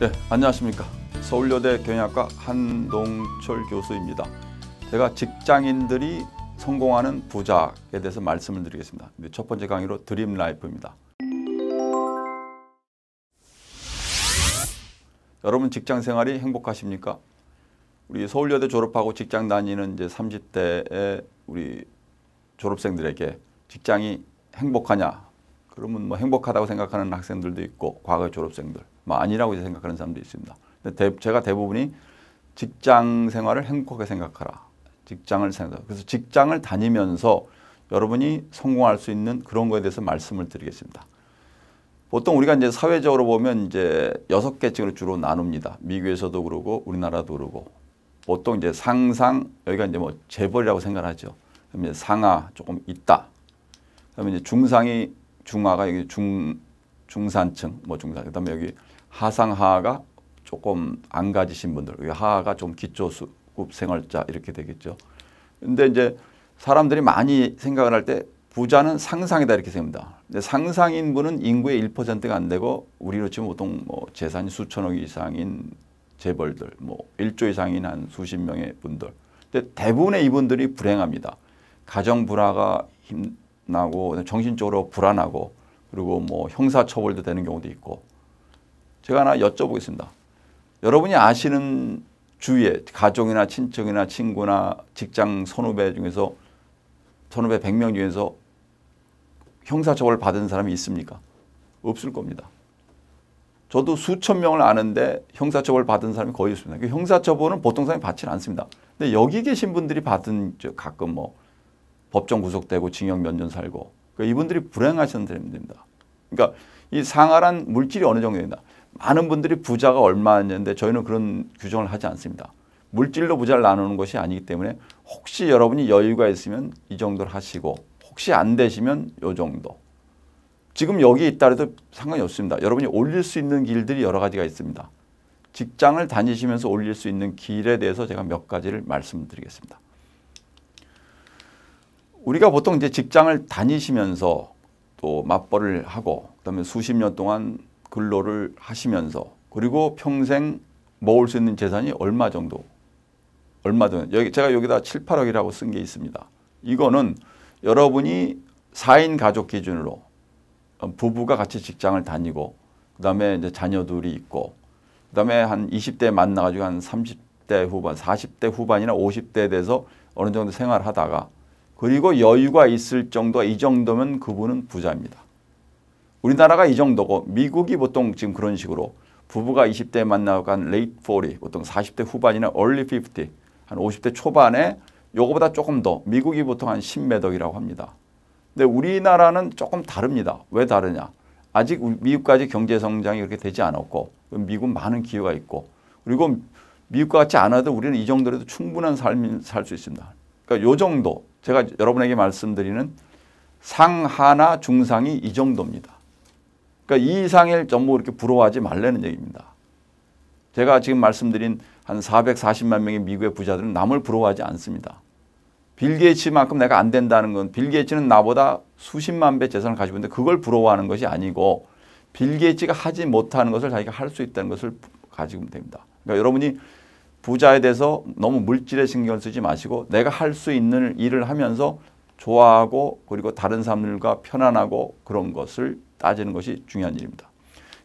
네, 안녕하십니까. 서울여대 경영학과 한동철 교수입니다. 제가 직장인들이 성공하는 부작에 대해서 말씀을 드리겠습니다. 첫 번째 강의로 드림 라이프입니다. 여러분 직장 생활이 행복하십니까? 우리 서울여대 졸업하고 직장 다니는 이제 30대의 우리 졸업생들에게 직장이 행복하냐 그러면 뭐 행복하다고 생각하는 학생들도 있고 과거 졸업생들 뭐 아니라고 이제 생각하는 사람도 있습니다. 근데 대, 제가 대부분이 직장 생활을 행복하게 생각하라. 직장을 생각. 그래서 직장을 다니면서 여러분이 성공할 수 있는 그런 거에 대해서 말씀을 드리겠습니다. 보통 우리가 이제 사회적으로 보면 이제 여섯 개층으로 주로 나눕니다. 미국에서도 그러고 우리나라도 그러고 보통 이제 상상 여기가 이제 뭐 재벌이라고 생각하죠. 그러면 상하 조금 있다. 그러면 이제 중상이 중화가 여기 중 중산층 뭐 중산 그다음에 여기 하상하가 조금 안 가지신 분들 여기 하하가 좀 기초수급 생활자 이렇게 되겠죠. 근데 이제 사람들이 많이 생각을 할 때 부자는 상상이다 이렇게 생각합니다. 근데 상상인 분은 인구의 1%가 안 되고 우리로 치면 보통 뭐 재산이 수천억 이상인 재벌들 뭐 1조 이상인 한 수십 명의 분들. 근데 대부분의 이분들이 불행합니다. 가정 불화가 힘, 나고 정신적으로 불안하고 그리고 뭐 형사처벌도 되는 경우도 있고 제가 하나 여쭤보겠습니다. 여러분이 아시는 주위에 가족이나 친척이나 친구나 직장 선후배 중에서 선후배 100명 중에서 형사처벌 받은 사람이 있습니까? 없을 겁니다. 저도 수천 명을 아는데 형사처벌 받은 사람이 거의 없습니다. 그 형사처벌은 보통 사람이 받지는 않습니다. 근데 여기 계신 분들이 받은 가끔 뭐 법정 구속되고 징역 몇 년 살고 그러니까 이분들이 불행하신 사람니다 그러니까 이 상하란 물질이 어느 정도 된다. 많은 분들이 부자가 얼마였는데 저희는 그런 규정을 하지 않습니다. 물질로 부자를 나누는 것이 아니기 때문에 혹시 여러분이 여유가 있으면 이 정도를 하시고 혹시 안 되시면 요 정도. 지금 여기 있다 해도 상관이 없습니다. 여러분이 올릴 수 있는 길들이 여러 가지가 있습니다. 직장을 다니시면서 올릴 수 있는 길에 대해서 제가 몇 가지를 말씀드리겠습니다. 우리가 보통 이제 직장을 다니시면서 또 맞벌을 하고 그다음에 수십 년 동안 근로를 하시면서 그리고 평생 모을 수 있는 재산이 얼마 정도 얼마 전 여기 제가 여기다 7, 8억이라고 쓴 게 있습니다. 이거는 여러분이 4인 가족 기준으로 어, 부부가 같이 직장을 다니고 그다음에 이제 자녀들이 있고 그다음에 한 20대 만나 가지고 한 30대 후반, 40대 후반이나 50대에 서 어느 정도 생활하다가 그리고 여유가 있을 정도가 이 정도면 그분은 부자입니다. 우리나라가 이 정도고 미국이 보통 지금 그런 식으로 부부가 20대에 만나간한 late 40, 보통 40대 후반이나 early 50, 한 50대 초반에 요거보다 조금 더 미국이 보통 한 10매덕이라고 합니다. 근데 우리나라는 조금 다릅니다. 왜 다르냐? 아직 미국까지 경제 성장이 그렇게 되지 않았고 미국 많은 기회가 있고 그리고 미국과 같지 않아도 우리는 이 정도라도 충분한 삶이 살수 있습니다. 그러니까 요 정도 제가 여러분에게 말씀드리는 상하나 중상이 이 정도입니다. 그러니까 이 이상일 전부 이렇게 부러워하지 말라는 얘기입니다. 제가 지금 말씀드린 한 440만 명의 미국의 부자들은 남을 부러워하지 않습니다. 빌 게이츠만큼 내가 안 된다는 건빌 게이츠는 나보다 수십만 배 재산을 가지고 있는데 그걸 부러워하는 것이 아니고 빌 게이츠가 하지 못하는 것을 자기가 할 수 있다는 것을 가지고 됩니다. 그러니까 여러분이 부자에 대해서 너무 물질에 신경을 쓰지 마시고 내가 할 수 있는 일을 하면서 좋아하고 그리고 다른 사람들과 편안하고 그런 것을 따지는 것이 중요한 일입니다.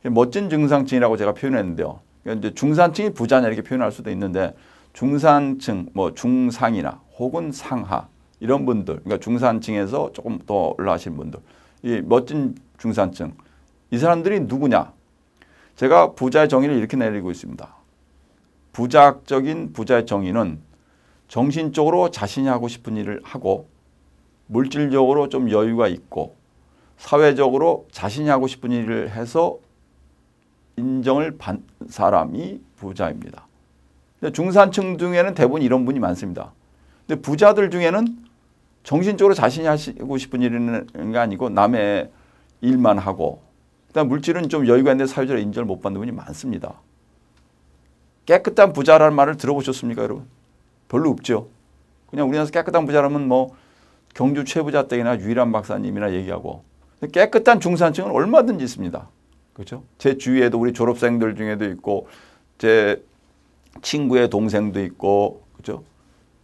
멋진 증상층이라고 제가 표현했는데요. 이제 중산층이 부자냐 이렇게 표현할 수도 있는데 중산층, 뭐 중상이나 혹은 상하 이런 분들, 그러니까 중산층에서 조금 더 올라가신 분들, 이 멋진 중산층, 이 사람들이 누구냐? 제가 부자의 정의를 이렇게 내리고 있습니다. 부작적인 부자의 정의는 정신적으로 자신이 하고 싶은 일을 하고 물질적으로 좀 여유가 있고 사회적으로 자신이 하고 싶은 일을 해서 인정을 받 사람이 부자입니다. 중산층 중에는 대부분 이런 분이 많습니다. 근데 부자들 중에는 정신적으로 자신이 하고 싶은 일은 게 아니고 남의 일만 하고 그다 물질은 좀 여유가 있는데 사회적으로 인정을 못 받는 분이 많습니다. 깨끗한 부자라는 말을 들어보셨습니까, 여러분? 별로 없죠. 그냥 우리나라에서 깨끗한 부자라면 뭐 경주 최부자 댁이나 유일한 박사님이나 얘기하고 깨끗한 중산층은 얼마든지 있습니다. 그렇죠? 제 주위에도 우리 졸업생들 중에도 있고 제 친구의 동생도 있고 그렇죠?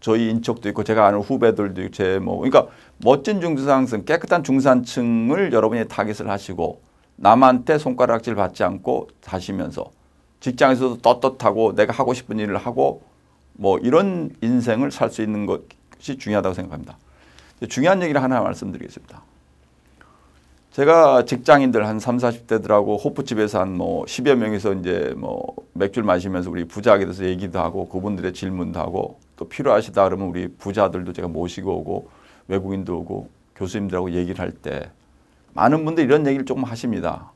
저희 인척도 있고 제가 아는 후배들도 있고 제뭐 그러니까 멋진 중산층 깨끗한 중산층을 여러분이 타깃을 하시고 남한테 손가락질 받지 않고 사시면서 직장에서도 떳떳하고 내가 하고 싶은 일을 하고 뭐 이런 인생을 살 수 있는 것이 중요하다고 생각합니다. 중요한 얘기를 하나 말씀드리겠습니다. 제가 직장인들 한 3, 40대들하고 호프집에서 한 뭐 10여 명이서 이제 뭐 맥주를 마시면서 우리 부자하게 돼서 얘기도 하고 그분들의 질문도 하고 또 필요하시다 그러면 우리 부자들도 제가 모시고 오고 외국인도 오고 교수님들하고 얘기를 할 때 많은 분들이 이런 얘기를 조금 하십니다.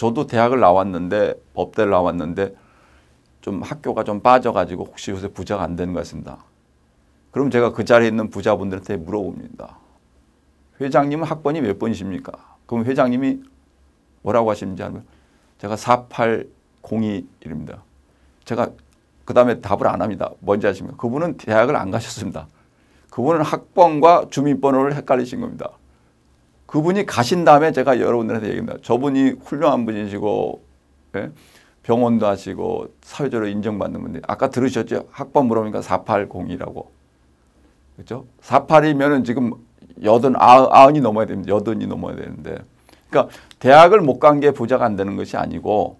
저도 대학을 나왔는데 법대를 나왔는데 좀 학교가 좀 빠져가지고 혹시 요새 부자가 안 되는 것 같습니다. 그럼 제가 그 자리에 있는 부자분들한테 물어봅니다. 회장님은 학번이 몇 번이십니까? 그럼 회장님이 뭐라고 하시는지 알면 제가 4802입니다. 제가 그 다음에 답을 안 합니다. 뭔지 아십니까? 그분은 대학을 안 가셨습니다. 그분은 학번과 주민번호를 헷갈리신 겁니다. 그분이 가신 다음에 제가 여러분들한테 얘기합니다. 저분이 훌륭한 분이시고 예? 병원도 하시고 사회적으로 인정받는 분들. 아까 들으셨죠? 학번 물어보니까 480이라고. 그렇죠? 48이면은 지금 여든 아, 아흔이 넘어야 됩니다. 여든이 넘어야 되는데. 그러니까 대학을 못 간 게 부자가 안 되는 것이 아니고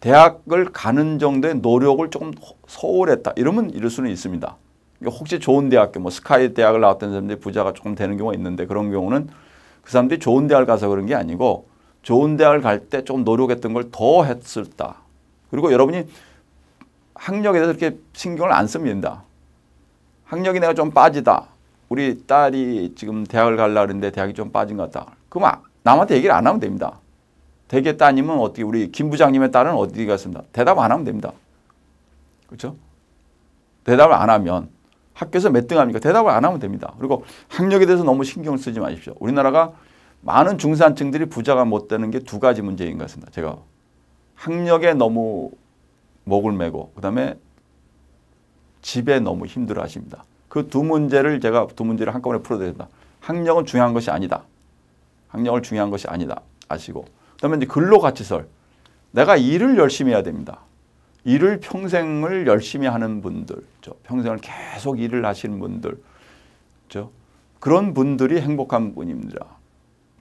대학을 가는 정도의 노력을 조금 소홀했다. 이러면 이럴 수는 있습니다. 그러니까 혹시 좋은 대학교, 뭐 스카이 대학을 나왔던 사람들이 부자가 조금 되는 경우가 있는데 그런 경우는 그 사람들이 좋은 대학 을 가서 그런 게 아니고 좋은 대학 을갈 때 좀 노력했던 걸 더 했을다. 그리고 여러분이 학력에 대해서 이렇게 신경을 안 씁니다. 학력이 내가 좀 빠지다. 우리 딸이 지금 대학을 갈라 그러는데 대학이 좀 빠진 것 같다. 그만 아, 남한테 얘기를 안 하면 됩니다. 대개 따님은 어떻게 우리 김 부장님의 딸은 어디 갔습니다. 대답 안 하면 됩니다. 그렇죠? 대답을 안 하면 학교에서 몇 등 합니까? 대답을 안 하면 됩니다. 그리고 학력에 대해서 너무 신경을 쓰지 마십시오. 우리나라가 많은 중산층들이 부자가 못 되는 게 두 가지 문제인 것 같습니다. 제가 학력에 너무 목을 메고 그다음에 집에 너무 힘들어 하십니다. 그 두 문제를 제가 두 문제를 한꺼번에 풀어드린다 학력은 중요한 것이 아니다. 학력을 중요한 것이 아니다. 아시고 그다음에 이제 근로 가치설. 내가 일을 열심히 해야 됩니다. 일을 평생을 열심히 하는 분들, 저 평생을 계속 일을 하시는 분들, 저 그런 분들이 행복한 분입니다.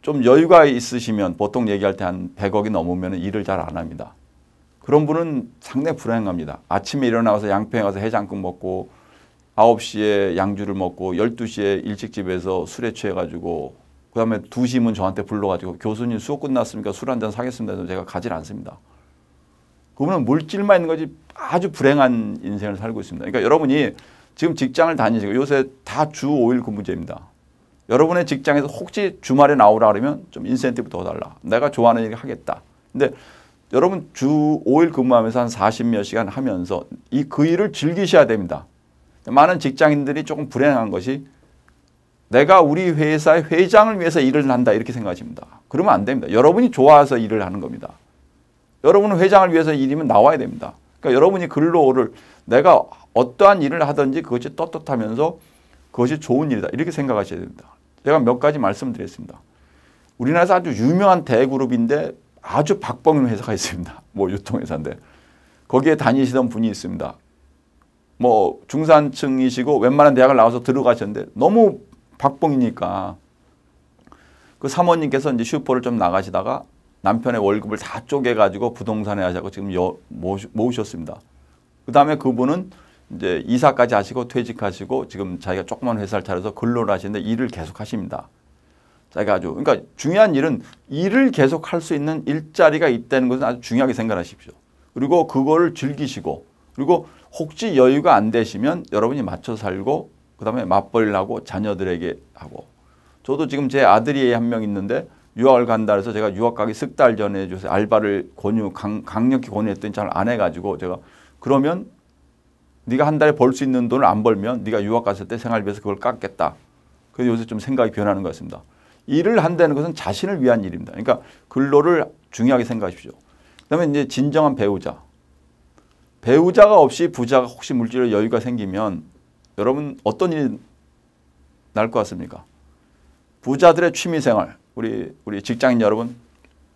좀 여유가 있으시면 보통 얘기할 때 한 100억이 넘으면 일을 잘 안 합니다. 그런 분은 상당히 불행합니다. 아침에 일어나서 양평에 가서 해장국 먹고 9시에 양주를 먹고 12시에 일찍 집에서 술에 취해가지고 그 다음에 2시면 저한테 불러가지고 교수님 수업 끝났으니까 술 한잔 사겠습니다. 제가 가질 않습니다. 그분은 물질만 있는 거지 아주 불행한 인생을 살고 있습니다. 그러니까 여러분이 지금 직장을 다니시고 요새 다 주 5일 근무제입니다. 여러분의 직장에서 혹시 주말에 나오라 그러면 좀 인센티브 더 달라. 내가 좋아하는 일 하겠다. 근데 여러분 주 5일 근무하면서 한 40몇 시간 하면서 이 그 일을 즐기셔야 됩니다. 많은 직장인들이 조금 불행한 것이 내가 우리 회사의 회장을 위해서 일을 한다 이렇게 생각하십니다. 그러면 안 됩니다. 여러분이 좋아서 일을 하는 겁니다. 여러분은 회장을 위해서 일이면 나와야 됩니다. 그러니까 여러분이 글로 를 내가 어떠한 일을 하든지 그것이 떳떳하면서 그것이 좋은 일이다. 이렇게 생각하셔야 됩니다. 제가 몇 가지 말씀드렸습니다. 우리나라에서 아주 유명한 대그룹인데 아주 박범용 회사가 있습니다. 뭐 유통회사인데. 거기에 다니시던 분이 있습니다. 뭐 중산층이시고 웬만한 대학을 나와서 들어가셨는데 너무 박봉이니까 그 사모님께서 이제 슈퍼를 좀 나가시다가 남편의 월급을 다 쪼개가지고 부동산에 하자고 지금 여, 모으셨습니다. 그 다음에 그분은 이제 이사까지 하시고 퇴직하시고 지금 자기가 조그만 회사를 차려서 근로를 하시는데 일을 계속 하십니다. 자기가 아주 그러니까 중요한 일은 일을 계속 할 수 있는 일자리가 있다는 것은 아주 중요하게 생각하십시오. 그리고 그거를 즐기시고 그리고 혹시 여유가 안 되시면 여러분이 맞춰 살고 그다음에 맞벌이를 하고 자녀들에게 하고 저도 지금 제 아들이 한 명 있는데 유학을 간다 해서 제가 유학 가기 석 달 전에 요 알바를 권유 강, 력히 권유했더니 잘 안 해가지고 제가 그러면 네가 한 달에 벌 수 있는 돈을 안 벌면 네가 유학 갔을 때 생활비에서 그걸 깎겠다. 그래서 요새 좀 생각이 변하는 것 같습니다. 일을 한다는 것은 자신을 위한 일입니다. 그러니까 근로를 중요하게 생각하십시오. 그다음에 이제 진정한 배우자. 배우자가 없이 부자가 혹시 물질의 여유가 생기면 여러분 어떤 일이 날 것 같습니까? 부자들의 취미생활, 우리 우리 직장인 여러분,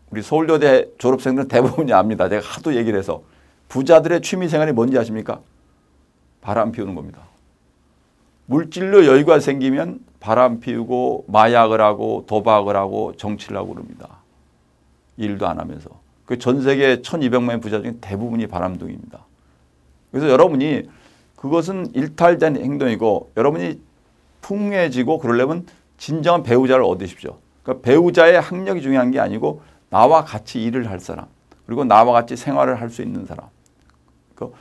우리 서울여대 졸업생들은 대부분이 압니다. 제가 하도 얘기를 해서 부자들의 취미 생활이 뭔지 아십니까? 바람 피우는 겁니다. 물질로 여유가 생기면 바람 피우고 마약을 하고 도박을 하고 정치를 하고 그럽니다. 일도 안 하면서. 그 전 세계 1 2 0 0명 부자 중에 대부분이 바람둥입니다. 그래서 여러분이 그것은 일탈된 행동이고 여러분이 풍해지고 그러려면 진정한 배우자를 얻으십시오. 그러니까 배우자의 학력이 중요한 게 아니고 나와 같이 일을 할 사람 그리고 나와 같이 생활을 할 수 있는 사람 그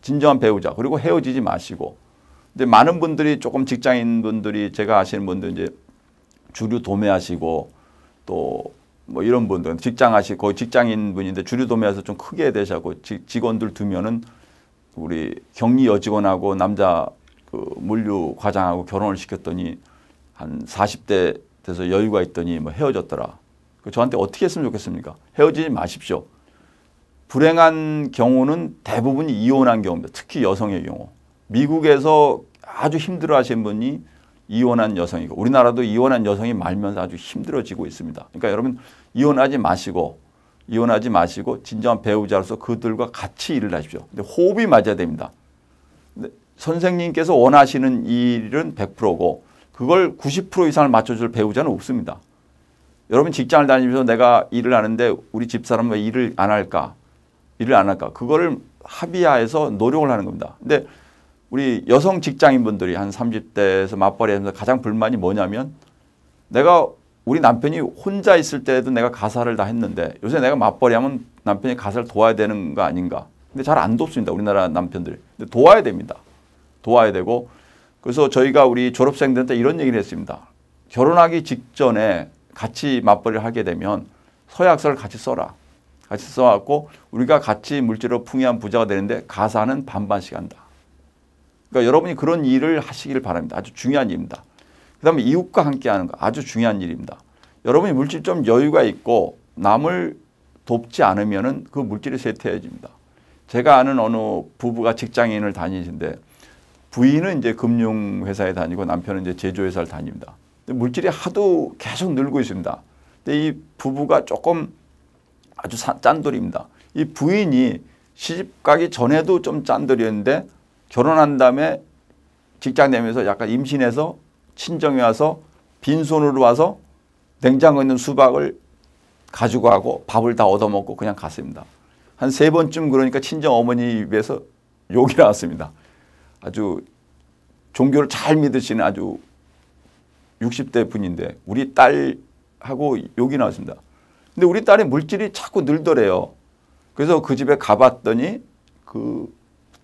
진정한 배우자 그리고 헤어지지 마시고 근데 많은 분들이 조금 직장인 분들이 제가 아시는 분들 이제 주류 도매하시고 또 뭐 이런 분들 직장 하시 거의 직장인 분인데 주류 도매해서 좀 크게 되시고 직원들 두면은 우리 격리 여직원하고 남자 그 물류 과장하고 결혼을 시켰더니 한 40대 그래서 여유가 있더니 뭐 헤어졌더라. 그 저한테 어떻게 했으면 좋겠습니까? 헤어지지 마십시오. 불행한 경우는 대부분 이혼한 경우입니다. 특히 여성의 경우. 미국에서 아주 힘들어 하신 분이 이혼한 여성이고 우리나라도 이혼한 여성이 말면서 아주 힘들어지고 있습니다. 그러니까 여러분 이혼하지 마시고 이혼하지 마시고 진정한 배우자로서 그들과 같이 일을 하십시오. 근데 호흡이 맞아야 됩니다. 선생님께서 원하시는 일은 100%고 그걸 90% 이상을 맞춰줄 배우자는 없습니다. 여러분 직장을 다니면서 내가 일을 하는데 우리 집사람은 왜 일을 안 할까? 일을 안 할까? 그거를 합의하에서 노력을 하는 겁니다. 근데 우리 여성 직장인분들이 한 30대에서 맞벌이 하면서 가장 불만이 뭐냐면 내가 우리 남편이 혼자 있을 때도 내가 가사를 다 했는데 요새 내가 맞벌이 하면 남편이 가사를 도와야 되는 거 아닌가. 근데 잘 안 돕습니다. 우리나라 남편들이. 근데 도와야 됩니다. 도와야 되고 그래서 저희가 우리 졸업생들한테 이런 얘기를 했습니다. 결혼하기 직전에 같이 맞벌이를 하게 되면 서약서를 같이 써라. 같이 써갖고 우리가 같이 물질로 풍요한 부자가 되는데 가사는 반반씩 한다. 그러니까 여러분이 그런 일을 하시길 바랍니다. 아주 중요한 일입니다. 그 다음에 이웃과 함께 하는 거 아주 중요한 일입니다. 여러분이 물질 좀 여유가 있고 남을 돕지 않으면 그 물질이 쇠퇴해집니다. 제가 아는 어느 부부가 직장인을 다니신데 부인은 이제 금융회사에 다니고 남편은 이제 제조회사를 다닙니다. 물질이 하도 계속 늘고 있습니다. 근데 이 부부가 조금 아주 짠돌입니다. 이 부인이 시집 가기 전에도 좀 짠돌이었는데 결혼한 다음에 직장 내면서 약간 임신해서 친정에 와서 빈손으로 와서 냉장고에 있는 수박을 가지고 가고 밥을 다 얻어먹고 그냥 갔습니다. 한 세 번쯤 그러니까 친정 어머니 입에서 욕이 나왔습니다. 아주 종교를 잘 믿으시는 아주 60대 분인데 우리 딸하고 욕이 나왔습니다. 근데 우리 딸의 물질이 자꾸 늘더래요. 그래서 그 집에 가봤더니 그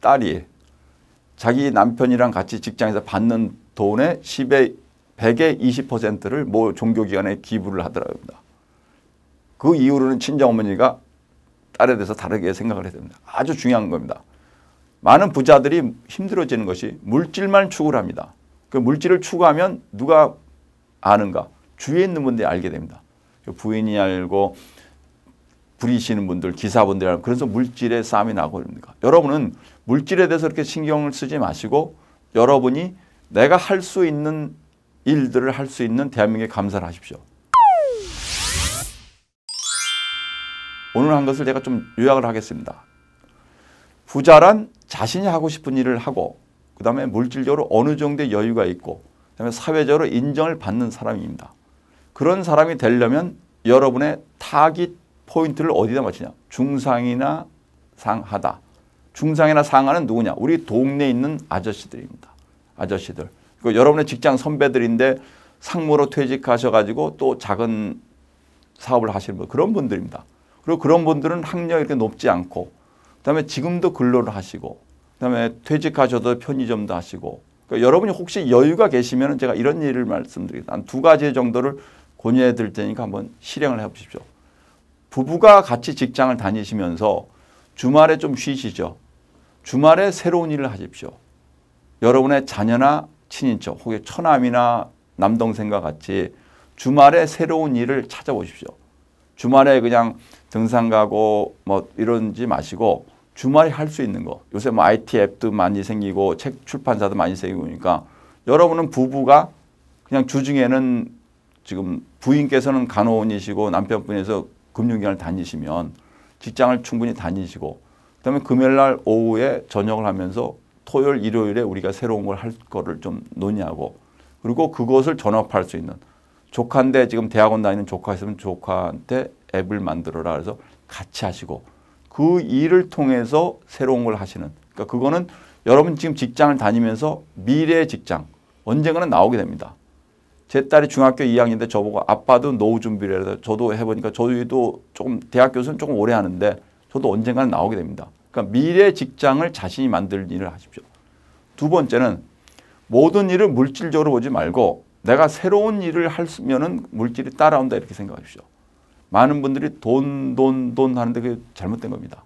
딸이 자기 남편이랑 같이 직장에서 받는 돈의 10에 1 20%를 모 종교기관에 기부를 하더랍니다. 그 이후로는 친정어머니가 딸에 대해서 다르게 생각을 해야 됩니다. 아주 중요한 겁니다. 많은 부자들이 힘들어지는 것이 물질만 추구합니다. 를그 물질을 추구하면 누가 아는가? 주위에 있는 분들이 알게 됩니다. 그 부인이 알고 부리시는 분들, 기사분들이 알고 그래서 물질의 싸움이 나고 그럽니다. 여러분은 물질에 대해서 그렇게 신경을 쓰지 마시고 여러분이 내가 할 수 있는 일들을 할 수 있는 대한민국에 감사를 하십시오. 오늘 한 것을 제가 좀 요약을 하겠습니다. 부자란 자신이 하고 싶은 일을 하고 그 다음에 물질적으로 어느 정도의 여유가 있고 그 다음에 사회적으로 인정을 받는 사람입니다. 그런 사람이 되려면 여러분의 타깃 포인트를 어디다 맞추냐. 중상이나 상하다. 중상이나 상하는 누구냐. 우리 동네에 있는 아저씨들입니다. 아저씨들. 그리고 여러분의 직장 선배들인데 상무로 퇴직하셔가지고 또 작은 사업을 하시는 분 그런 분들입니다. 그리고 그런 분들은 학력이 이렇게 높지 않고 그다음에 지금도 근로를 하시고 그다음에 퇴직하셔도 편의점도 하시고 그러니까 여러분이 혹시 여유가 계시면 제가 이런 일을 말씀드리겠습니다. 두 가지 정도를 권유해 드릴 테니까 한번 실행을 해 보십시오. 부부가 같이 직장을 다니시면서 주말에 좀 쉬시죠. 주말에 새로운 일을 하십시오. 여러분의 자녀나 친인척 혹은 처남이나 남동생과 같이 주말에 새로운 일을 찾아보십시오. 주말에 그냥 등산 가고 뭐 이런지 마시고 주말에 할 수 있는 거. 요새 뭐 IT 앱도 많이 생기고 책 출판사도 많이 생기고 니까 그러니까 여러분은 부부가 그냥 주중에는 지금 부인께서는 간호원이시고 남편분에서 금융기관을 다니시면 직장을 충분히 다니시고 그다음에 금요일 날 오후에 저녁을 하면서 토요일 일요일에 우리가 새로운 걸 할 거를 좀 논의하고 그리고 그것을 전업할 수 있는 조카인데 지금 대학원 다니는 조카 있으면 조카한테 앱을 만들어라 그래서 같이 하시고 그 일을 통해서 새로운 걸 하시는 그러니까 그거는 여러분 지금 직장을 다니면서 미래의 직장 언젠가는 나오게 됩니다. 제 딸이 중학교 2학년인데 저보고 아빠도 노후 준비를 해서 저도 해보니까 저도 희 조금 대학 교수는 조금 오래 하는데 저도 언젠가는 나오게 됩니다. 그러니까 미래 의 직장을 자신이 만들 일을 하십시오. 두 번째는 모든 일을 물질적으로 보지 말고 내가 새로운 일을 할수면은 물질이 따라온다 이렇게 생각하십시오. 많은 분들이 돈, 돈, 돈 하는데 그게 잘못된 겁니다.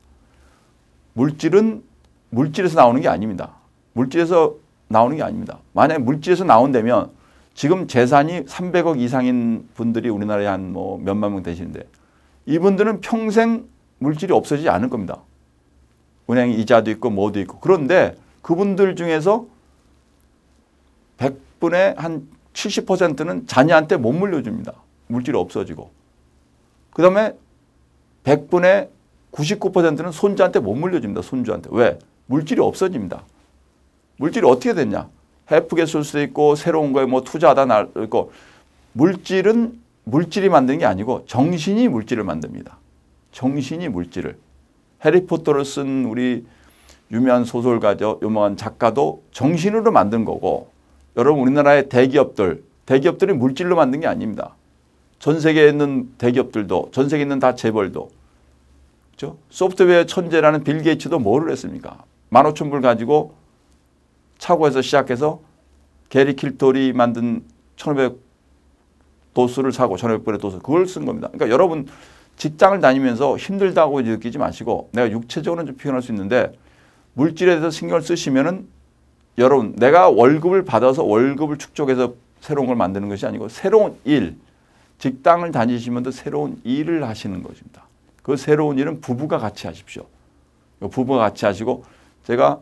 물질은 물질에서 나오는 게 아닙니다. 물질에서 나오는 게 아닙니다. 만약 물질에서 나온다면 지금 재산이 300억 이상인 분들이 우리나라에 한 뭐 몇만 명 되시는데 이분들은 평생 물질이 없어지지 않을 겁니다. 은행 이자도 있고 뭐도 있고 그런데 그분들 중에서 100분의 한 70%는 자녀한테 못 물려줍니다. 물질이 없어지고 그 다음에 100분의 99%는 손자한테 못 물려줍니다. 손주한테. 왜? 물질이 없어집니다. 물질이 어떻게 됐냐? 해프게 쓸 수도 있고 새로운 거에 뭐 투자하다 날고 그러니까 물질은 물질이 만드는 게 아니고 정신이 물질을 만듭니다. 정신이 물질을. 해리포터를 쓴 우리 유명한 소설가죠. 유명한 작가도 정신으로 만든 거고 여러분 우리나라의 대기업들, 대기업들이 물질로 만든 게 아닙니다. 전 세계에 있는 대기업들도 전 세계에 있는 다 재벌도 그렇죠? 소프트웨어 천재라는 빌 게이츠도 뭐를 했습니까? 15,000불 가지고 차고에서 시작해서 게리 킬토리 만든 1500 도수를 사고 1500불의 도수 그걸 쓴 겁니다. 그러니까 여러분 직장을 다니면서 힘들다고 느끼지 마시고 내가 육체적으로는 좀 표현할 수 있는데 물질에 대해서 신경을 쓰시면은 여러분 내가 월급을 받아서 월급을 축적해서 새로운 걸 만드는 것이 아니고 새로운 일 직장을 다니시면서 새로운 일을 하시는 것입니다. 그 새로운 일은 부부가 같이 하십시오. 부부가 같이 하시고 제가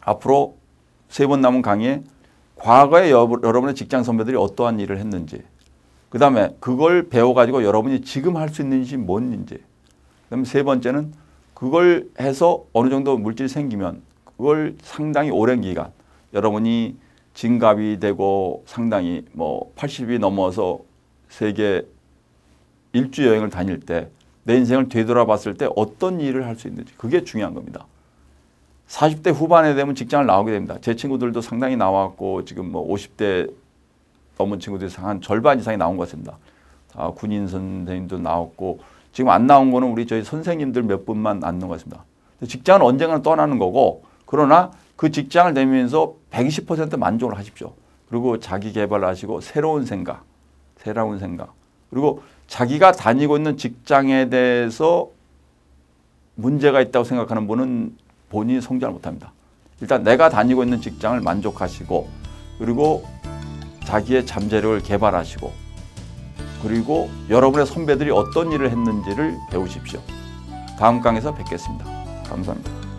앞으로 세 번 남은 강의에 과거에 여러분의 직장 선배들이 어떠한 일을 했는지 그 다음에 그걸 배워가지고 여러분이 지금 할 수 있는지 뭔지 그다음에 세 번째는 그걸 해서 어느 정도 물질이 생기면 그걸 상당히 오랜 기간 여러분이 진갑이 되고 상당히 뭐 80이 넘어서 세계 일주 여행을 다닐 때 내 인생을 되돌아봤을 때 어떤 일을 할 수 있는지 그게 중요한 겁니다. 40대 후반에 되면 직장을 나오게 됩니다. 제 친구들도 상당히 나왔고 지금 뭐 50대 넘은 친구들이 한 절반 이상이 나온 것 같습니다. 아, 군인 선생님도 나왔고 지금 안 나온 거는 우리 저희 선생님들 몇 분만 안는것 같습니다. 직장은 언젠가는 떠나는 거고 그러나 그 직장을 내면서 120% 만족을 하십시오. 그리고 자기 개발하시고 새로운 생각 새로운 생각. 그리고 자기가 다니고 있는 직장에 대해서 문제가 있다고 생각하는 분은 본인이 성장을 못합니다. 일단 내가 다니고 있는 직장을 만족하시고 그리고 자기의 잠재력을 개발하시고 그리고 여러분의 선배들이 어떤 일을 했는지를 배우십시오. 다음 강에서 뵙겠습니다. 감사합니다.